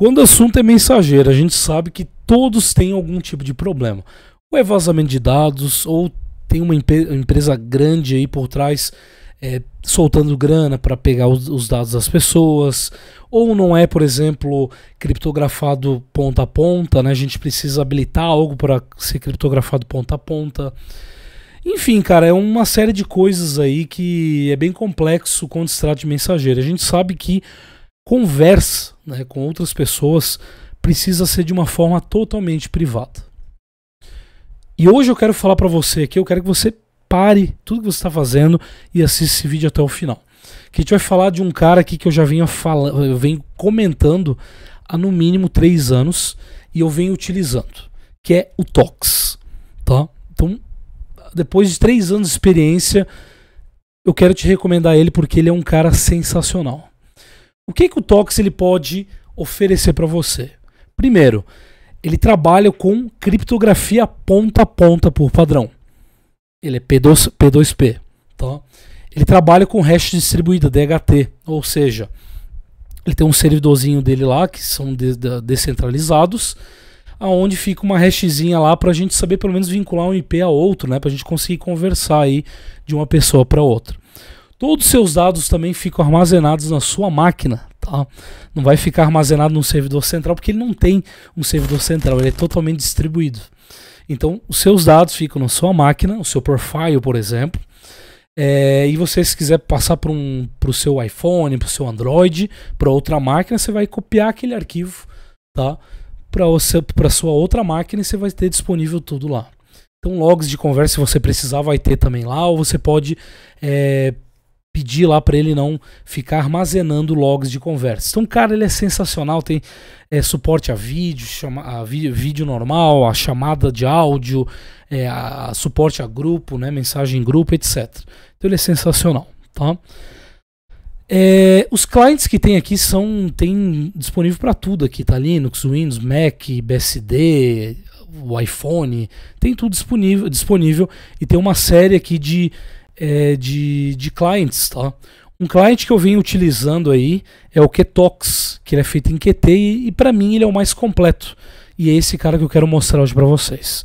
Quando o assunto é mensageiro, a gente sabe que todos têm algum tipo de problema. Ou é vazamento de dados, ou tem uma empresa grande aí por trás é, soltando grana para pegar os, os, dados das pessoas, ou não é, por exemplo, criptografado ponta a ponta, né? A gente precisa habilitar algo para ser criptografado ponta a ponta. Enfim, cara, é uma série de coisas aí que é bem complexo quando se trata de mensageiro. A gente sabe que conversa né, com outras pessoas precisa ser de uma forma totalmente privada. E hoje eu quero falar para você aqui, eu quero que você pare tudo que você está fazendo e assista esse vídeo até o final. Que a gente vai falar de um cara aqui que eu já venho, falando, eu venho comentando há no mínimo três anos e eu venho utilizando, que é o TOX. Tá? Então, depois de três anos de experiência, eu quero te recomendar ele porque ele é um cara sensacional. O que, que o Tox ele pode oferecer para você? Primeiro, ele trabalha com criptografia ponta a ponta por padrão. Ele é P2, Tá? Ele trabalha com hash distribuída, DHT, ou seja, ele tem um servidorzinho dele lá, que são de, de, descentralizados, aonde fica uma hashzinha lá para a gente saber pelo menos vincular um IP a outro, né? para a gente conseguir conversar aí de uma pessoa para outra. Todos os seus dados também ficam armazenados na sua máquina, tá? Não vai ficar armazenado num servidor central, porque ele não tem um servidor central, ele é totalmente distribuído. Então, os seus dados ficam na sua máquina, o seu profile, por exemplo. É, e você, se quiser passar para um, o seu iPhone, para o seu Android, para outra máquina, você vai copiar aquele arquivo tá? para a sua outra máquina e você vai ter disponível tudo lá. Então, logs de conversa, se você precisar, vai ter também lá, ou você pode é, pedir lá para ele não ficar armazenando logs de conversa. Então, cara, ele é sensacional, tem é, suporte a vídeo, chama, a vídeo normal, a chamada de áudio, é, a, a suporte a grupo, né, mensagem em grupo, etc. Então ele é sensacional, tá? É, os clientes que tem aqui são tem disponível para tudo aqui, tá? Linux, Windows, Mac, BSD, o iPhone, tem tudo disponível, disponível e tem uma série aqui de é, de, de clients, tá? Um cliente que eu venho utilizando aí é o Ketox, que ele é feito em Qt e, e para mim ele é o mais completo. E é esse cara que eu quero mostrar hoje para vocês.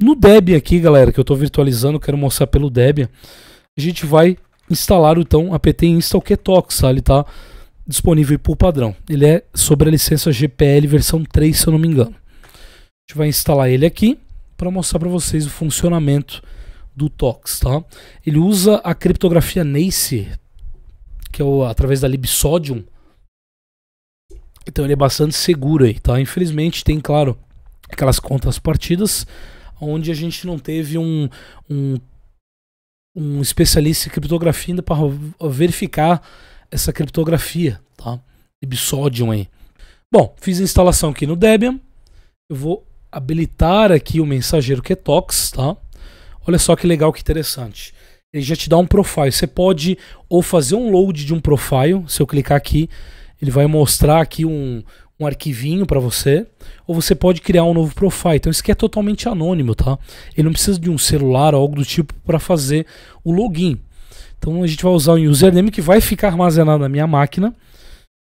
No Debian aqui, galera, que eu estou virtualizando, quero mostrar pelo Debian, a gente vai instalar então apt install Ketox, tá? Ele está disponível por padrão. Ele é sobre a licença GPL versão 3, se eu não me engano. A gente vai instalar ele aqui para mostrar para vocês o funcionamento do Tox, tá? Ele usa a criptografia NACE, que é o, através da Libsodium. Então ele é bastante seguro aí, tá? Infelizmente tem, claro, aquelas contas partidas onde a gente não teve um, um, um especialista em criptografia ainda para verificar essa criptografia, tá? Libsodium aí. Bom, fiz a instalação aqui no Debian. Eu vou habilitar aqui o mensageiro Ketox, é tá? Olha só que legal, que interessante. Ele já te dá um profile. Você pode ou fazer um load de um profile. Se eu clicar aqui, ele vai mostrar aqui um, um arquivinho para você, ou você pode criar um novo profile. Então isso aqui é totalmente anônimo, tá? Ele não precisa de um celular ou algo do tipo para fazer o login. Então a gente vai usar um username que vai ficar armazenado na minha máquina.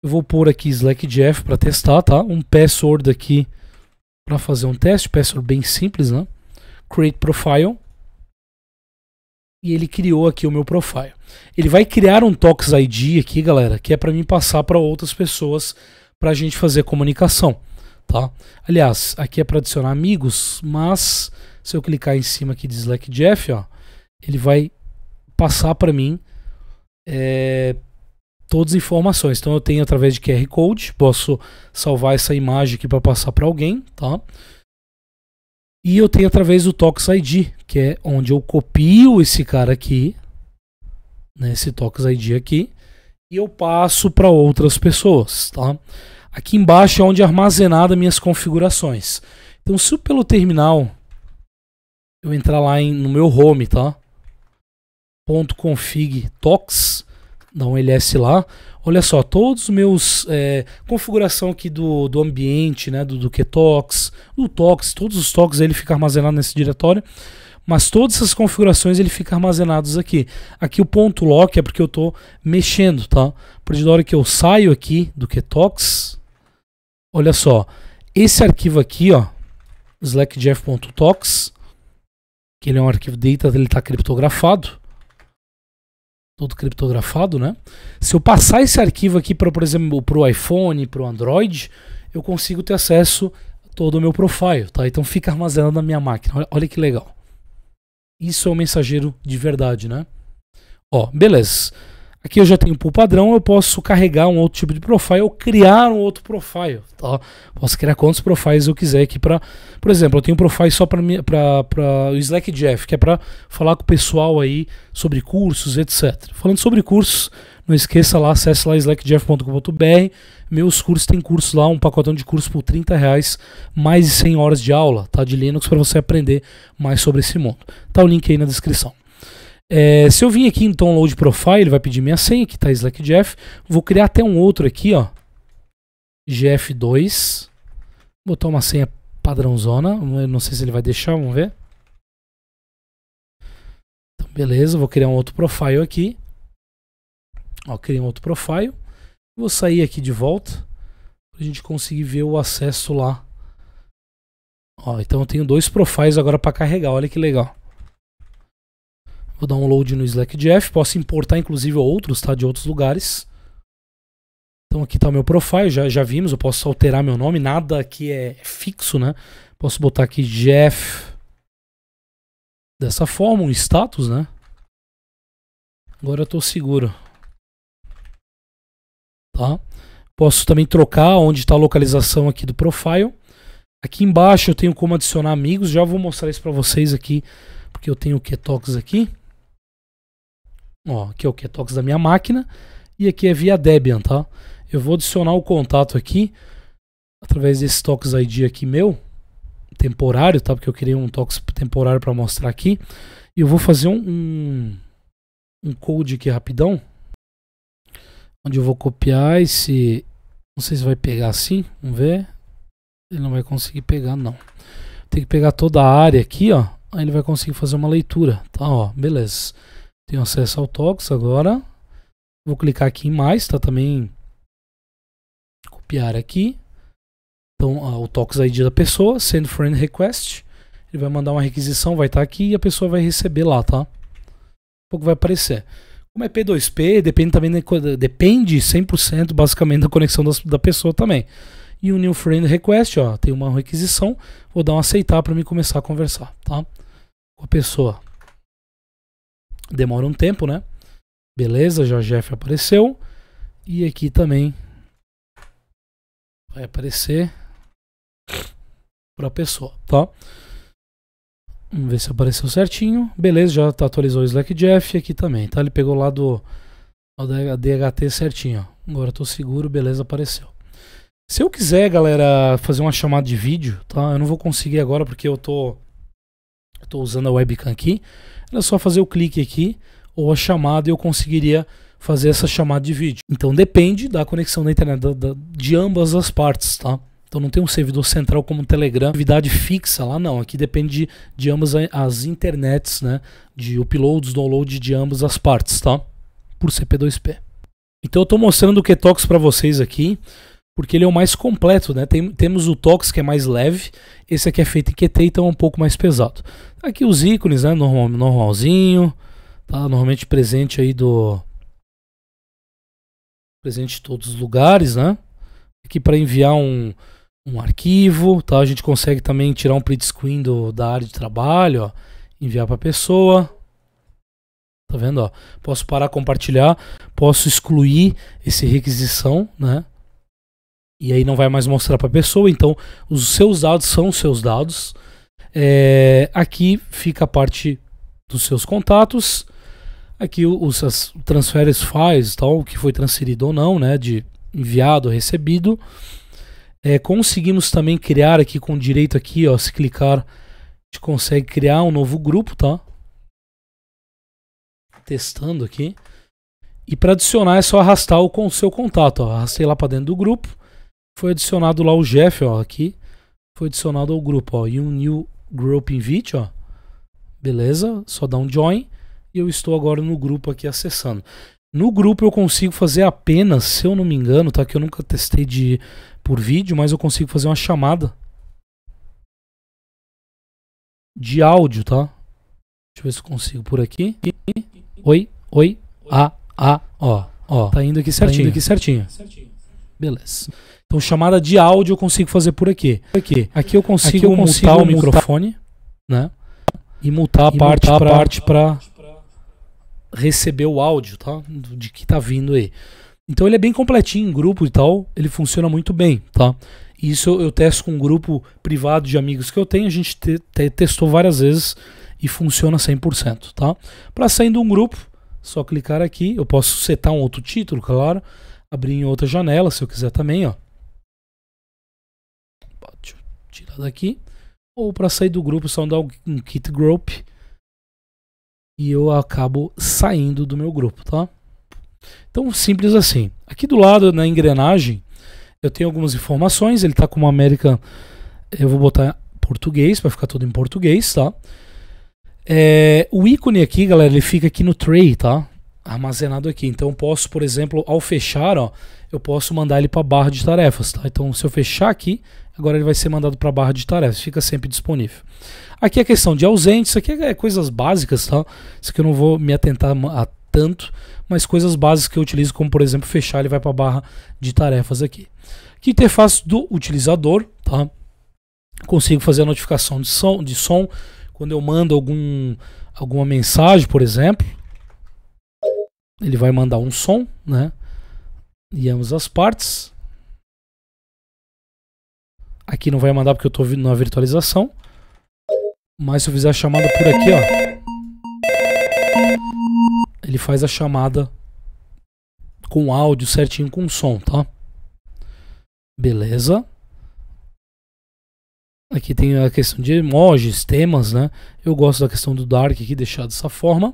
Eu vou pôr aqui Jeff para testar, tá? Um password aqui para fazer um teste, password bem simples, né? Create profile e ele criou aqui o meu profile. Ele vai criar um Tox ID aqui, galera, que é para mim passar para outras pessoas para a gente fazer comunicação, tá? Aliás, aqui é para adicionar amigos, mas se eu clicar em cima aqui de Slack Jeff, ó, ele vai passar para mim é, todas as informações. Então eu tenho através de QR Code, posso salvar essa imagem aqui para passar para alguém, tá? E eu tenho através do Tox ID, que é onde eu copio esse cara aqui, né, esse Tox ID aqui, e eu passo para outras pessoas, tá? Aqui embaixo é onde é armazenada minhas configurações. Então, se eu pelo terminal eu entrar lá em, no meu home, tá? .config tox, dá um ls lá. Olha só, todos os meus é, configuração aqui do, do ambiente, né, do, do Qtox, do Tox, todos os Tox ele fica armazenado nesse diretório. Mas todas essas configurações ele fica armazenados aqui. Aqui o ponto .lock é porque eu estou mexendo, tá? Por da hora que eu saio aqui do Qtox, olha só, esse arquivo aqui, ó, slackjf.tox, que ele é um arquivo data, ele está criptografado todo criptografado, né? Se eu passar esse arquivo aqui para, por exemplo, para o iPhone, para o Android, eu consigo ter acesso a todo o meu profile, tá? Então fica armazenado na minha máquina. Olha, olha que legal. Isso é um mensageiro de verdade, né? Ó, beleza. Aqui eu já tenho pool padrão, eu posso carregar um outro tipo de profile ou criar um outro profile. Tá? Posso criar quantos profiles eu quiser aqui para, por exemplo, eu tenho um profile só para o Slack Jeff, que é para falar com o pessoal aí sobre cursos, etc. Falando sobre cursos, não esqueça lá, acesse lá slackjeff.com.br. Meus cursos tem cursos lá, um pacotão de cursos por 30 reais, mais de 100 horas de aula, tá? De Linux para você aprender mais sobre esse mundo. Tá o link aí na descrição. É, se eu vim aqui em download Profile, ele vai pedir minha senha, que tá Slack Jeff. Vou criar até um outro aqui, ó. GF2. Botar uma senha padrãozona. Não sei se ele vai deixar, vamos ver. Então, beleza, vou criar um outro profile aqui. Ó, criei um outro profile. Vou sair aqui de volta pra gente conseguir ver o acesso lá. Ó, então eu tenho dois profiles agora para carregar. Olha que legal o download no Slack Jeff, posso importar inclusive outros, tá? De outros lugares. Então aqui está o meu profile, já, já vimos, eu posso alterar meu nome, nada aqui é fixo, né? Posso botar aqui Jeff dessa forma, um status, né? Agora eu estou seguro. Tá? Posso também trocar onde está a localização aqui do profile. Aqui embaixo eu tenho como adicionar amigos, já vou mostrar isso para vocês aqui, porque eu tenho o Ketox aqui. Ó, aqui é o Ketox da minha máquina e aqui é via Debian, tá? Eu vou adicionar o contato aqui através desse Tox ID aqui meu, temporário, tá? Porque eu queria um Tox temporário para mostrar aqui. E eu vou fazer um, um, um code aqui rapidão, onde eu vou copiar esse... Não sei se vai pegar assim, vamos ver. Ele não vai conseguir pegar, não. Tem que pegar toda a área aqui, ó. Aí ele vai conseguir fazer uma leitura, tá? Ó, beleza. Tenho acesso ao Tox agora. Vou clicar aqui em mais, tá? Também copiar aqui. Então, o Tox ID da pessoa, send friend request. Ele vai mandar uma requisição, vai estar tá aqui e a pessoa vai receber lá, tá? Um pouco vai aparecer. Como é P2P, depende também depende 100% basicamente da conexão das, da pessoa também. E o new friend request, ó, tem uma requisição, vou dar um aceitar para me começar a conversar, tá? Com a pessoa demora um tempo, né? Beleza, já Jeff apareceu. E aqui também vai aparecer para a pessoa, tá? Vamos ver se apareceu certinho. Beleza, já atualizou o Slack Jeff aqui também, tá? Ele pegou lá do, do DHT certinho. Agora estou seguro, beleza, apareceu. Se eu quiser, galera, fazer uma chamada de vídeo, tá? Eu não vou conseguir agora porque eu tô Estou usando a webcam aqui. Era só fazer o clique aqui ou a chamada e eu conseguiria fazer essa chamada de vídeo. Então depende da conexão da internet da, da, de ambas as partes, tá? Então não tem um servidor central como o Telegram, atividade fixa lá não. Aqui depende de, de ambas as internets, né? De uploads, download de ambas as partes, tá? Por CP2P. Então eu estou mostrando o Ketox para vocês aqui porque ele é o mais completo, né? Tem, temos o Tox que é mais leve, esse aqui é feito em QT, então é um pouco mais pesado. Aqui os ícones, né? Normal, normalzinho, tá? Normalmente presente aí do presente em todos os lugares, né? Aqui para enviar um, um arquivo, tá? A gente consegue também tirar um print screen do, da área de trabalho, ó, enviar para a pessoa. Tá vendo, ó? Posso parar compartilhar, posso excluir esse requisição, né? E aí não vai mais mostrar para a pessoa, então os seus dados são os seus dados. É, aqui fica a parte dos seus contatos. Aqui os as transferes faz tal, o que foi transferido ou não, né, de enviado, recebido. É, conseguimos também criar aqui com direito aqui, ó, se clicar, a gente consegue criar um novo grupo, tá? Testando aqui. E para adicionar é só arrastar o com o seu contato, ó. arrastei lá para dentro do grupo foi adicionado lá o Jeff, ó, aqui. Foi adicionado ao grupo, ó. E um new group invite, ó. Beleza? Só dá um join. E eu estou agora no grupo aqui acessando. No grupo eu consigo fazer apenas, se eu não me engano, tá? Que eu nunca testei de por vídeo, mas eu consigo fazer uma chamada de áudio, tá? Deixa eu ver se eu consigo por aqui. Oi, oi, a, a, ó, ó. Tá indo aqui certinho. Tá indo aqui certinho. certinho. Beleza. Então, chamada de áudio eu consigo fazer por aqui. Por aqui. Aqui eu consigo, aqui eu consigo mutar o microfone, né? E mutar a e parte a parte para receber o áudio, tá? De que tá vindo aí. Então ele é bem completinho em grupo e tal, ele funciona muito bem, tá? Isso eu, eu testo com um grupo privado de amigos que eu tenho, a gente te, te, testou várias vezes e funciona 100%, tá? Para sair de um grupo, só clicar aqui, eu posso setar um outro título, claro, abrir em outra janela, se eu quiser também, ó. Deixa eu tirar daqui. Ou para sair do grupo, só andar um kit group. E eu acabo saindo do meu grupo, tá? Então, simples assim. Aqui do lado, na engrenagem, eu tenho algumas informações. Ele está com uma América... Eu vou botar português, vai ficar tudo em português, tá? É, o ícone aqui, galera, ele fica aqui no tray, tá? armazenado aqui. Então posso, por exemplo, ao fechar, ó, eu posso mandar ele para a barra de tarefas, tá? Então se eu fechar aqui, agora ele vai ser mandado para a barra de tarefas, fica sempre disponível. Aqui é a questão de ausentes, isso aqui é coisas básicas, tá? Isso aqui eu não vou me atentar a tanto, mas coisas básicas que eu utilizo, como por exemplo, fechar, ele vai para a barra de tarefas aqui. Aqui interface do utilizador, tá? Consigo fazer a notificação de som, de som quando eu mando algum, alguma mensagem, por exemplo, ele vai mandar um som, né? E ambas as partes. Aqui não vai mandar porque eu estou na virtualização. Mas se eu fizer a chamada por aqui, ó. Ele faz a chamada com áudio certinho com som, tá? Beleza. Aqui tem a questão de emojis, temas, né? Eu gosto da questão do dark aqui deixar dessa forma.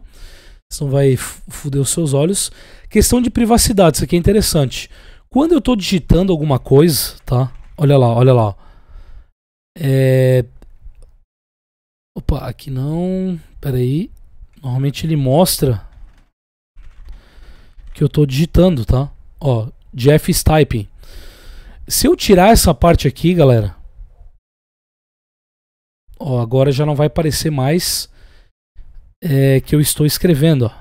Isso não vai foder os seus olhos. Questão de privacidade, isso aqui é interessante. Quando eu estou digitando alguma coisa, tá? Olha lá, olha lá. É... Opa, aqui não. Peraí. Normalmente ele mostra que eu estou digitando, tá? Ó, Jeff Typing. Se eu tirar essa parte aqui, galera, ó, agora já não vai aparecer mais é, que eu estou escrevendo, ó.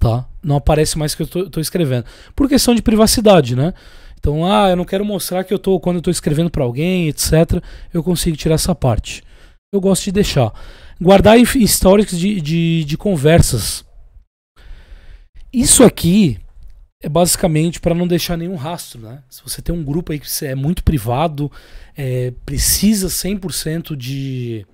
Tá? Não aparece mais que eu estou escrevendo. Por questão de privacidade, né? Então, ah, eu não quero mostrar que eu tô quando eu escrevendo para alguém, etc. Eu consigo tirar essa parte. Eu gosto de deixar. Guardar históricos de, de, de conversas. Isso aqui é basicamente para não deixar nenhum rastro, né? Se você tem um grupo aí que é muito privado, é, precisa 100% de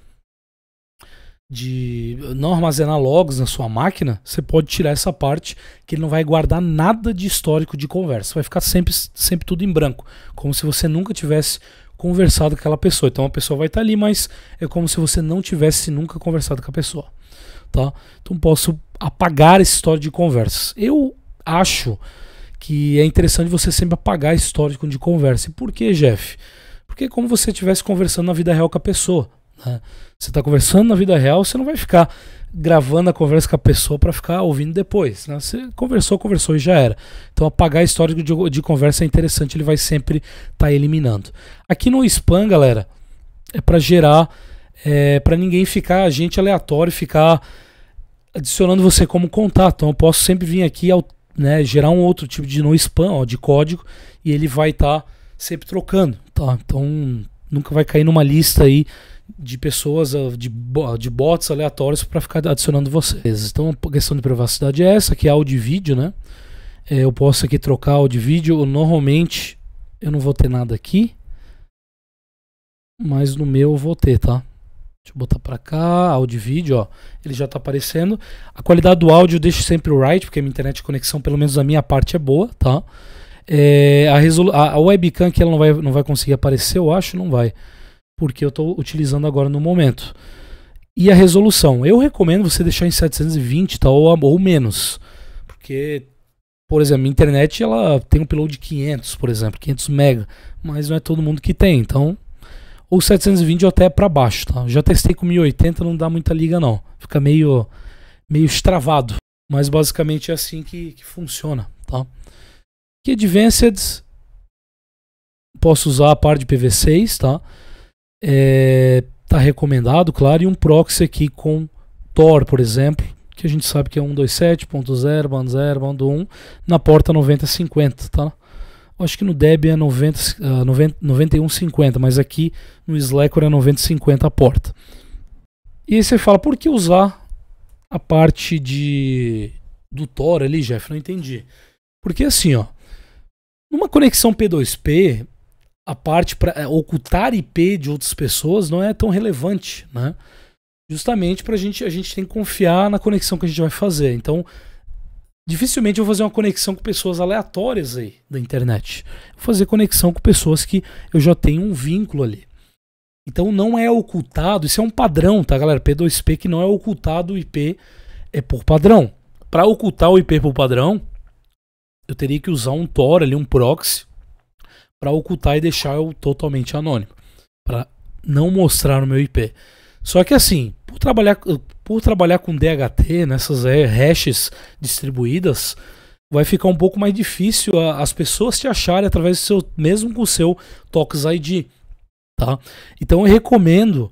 de não armazenar logs na sua máquina, você pode tirar essa parte que ele não vai guardar nada de histórico de conversa. Vai ficar sempre, sempre tudo em branco, como se você nunca tivesse conversado com aquela pessoa. Então a pessoa vai estar tá ali, mas é como se você não tivesse nunca conversado com a pessoa. Tá? Então posso apagar esse histórico de conversas. Eu acho que é interessante você sempre apagar histórico de conversa. E por que, Jeff? Porque é como se você estivesse conversando na vida real com a pessoa. Né? Você está conversando na vida real, você não vai ficar gravando a conversa com a pessoa para ficar ouvindo depois. Né? Você conversou, conversou e já era. Então apagar histórico de, de conversa é interessante, ele vai sempre estar tá eliminando. Aqui no spam, galera, é para gerar, é, para ninguém ficar agente aleatório, ficar adicionando você como contato. Então eu posso sempre vir aqui ao, né, gerar um outro tipo de no spam, ó, de código, e ele vai estar tá sempre trocando. Tá? Então nunca vai cair numa lista aí de pessoas, eh, de, de bots aleatórios para ficar adicionando vocês. Então a questão de privacidade é essa, que é áudio e vídeo, né? É, eu posso aqui trocar áudio e vídeo. Normalmente eu não vou ter nada aqui, mas no meu eu vou ter, tá? Deixa eu botar para cá, áudio e vídeo, ó. Ele já está aparecendo. A qualidade do áudio eu deixo sempre o right, porque a minha internet de conexão, pelo menos a minha parte, é boa, tá? É, a, a, a webcam que ela não vai, não vai conseguir aparecer, eu acho, não vai porque eu estou utilizando agora no momento. E a resolução. Eu recomendo você deixar em 720 tá, ou, ou menos. Porque, por exemplo, a internet ela tem um upload de 500, por exemplo, 500 mega. Mas não é todo mundo que tem. Então, ou 720 ou até para baixo. Tá? Já testei com 1080, não dá muita liga não. Fica meio, meio estravado. Mas basicamente é assim que, que funciona. Tá? Que Advanced posso usar a par de PV6, tá? está é, tá recomendado, claro, e um proxy aqui com Tor, por exemplo, que a gente sabe que é 127.0, bando 0, bando 1, na porta 9050, tá? Acho que no Debian é 90, 90, 9150, mas aqui no Slacker é 9050 a porta. E aí você fala, por que usar a parte de do Tor ali, Jeff? Não entendi. Porque assim, ó, numa conexão P2P, a parte para é, ocultar IP de outras pessoas não é tão relevante, né? Justamente para a gente a gente tem que confiar na conexão que a gente vai fazer. Então, dificilmente eu vou fazer uma conexão com pessoas aleatórias aí da internet. Vou fazer conexão com pessoas que eu já tenho um vínculo ali. Então não é ocultado, isso é um padrão, tá, galera? P2P que não é ocultado o IP é por padrão. Para ocultar o IP por padrão, eu teria que usar um Tor ali, um proxy, para ocultar e deixar eu totalmente anônimo, para não mostrar o meu IP. Só que assim, por trabalhar, por trabalhar com DHT, nessas é, hashes distribuídas, vai ficar um pouco mais difícil as pessoas te acharem através do seu mesmo com o seu Tox ID, tá? Então eu recomendo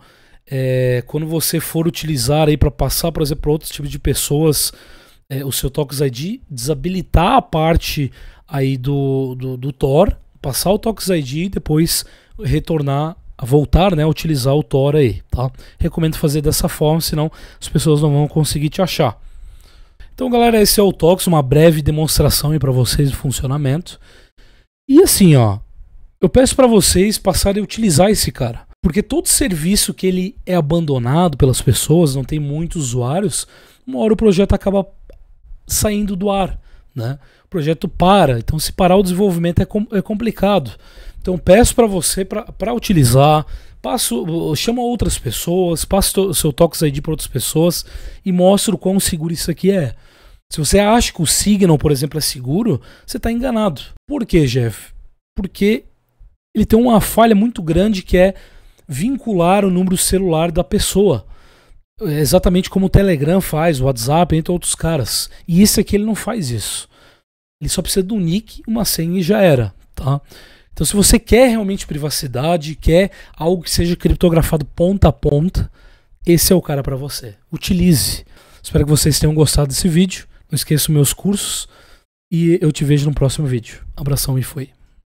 é, quando você for utilizar aí para passar, por exemplo, para outros tipos de pessoas, é, o seu Tox ID, desabilitar a parte aí do, do, do Tor, passar o Tox ID e depois retornar, voltar né, a utilizar o Tor aí. Tá? Recomendo fazer dessa forma, senão as pessoas não vão conseguir te achar. Então, galera, esse é o Tox, uma breve demonstração aí para vocês do funcionamento. E assim, ó, eu peço para vocês passarem a utilizar esse cara, porque todo serviço que ele é abandonado pelas pessoas, não tem muitos usuários, uma hora o projeto acaba saindo do ar, né? projeto para. Então, se parar o desenvolvimento é, com, é complicado. Então, peço para você para utilizar, passo, chama outras pessoas, passa o seu Tox ID para outras pessoas e mostra o quão seguro isso aqui é. Se você acha que o Signal, por exemplo, é seguro, você está enganado. Por quê, Jeff? Porque ele tem uma falha muito grande que é vincular o número celular da pessoa. É exatamente como o Telegram faz, o WhatsApp, entre outros caras. E isso aqui ele não faz isso. Ele só precisa de um nick, uma senha e já era, tá? Então, se você quer realmente privacidade, quer algo que seja criptografado ponta a ponta, esse é o cara para você. Utilize. Espero que vocês tenham gostado desse vídeo. Não esqueça meus cursos e eu te vejo no próximo vídeo. Abração e fui.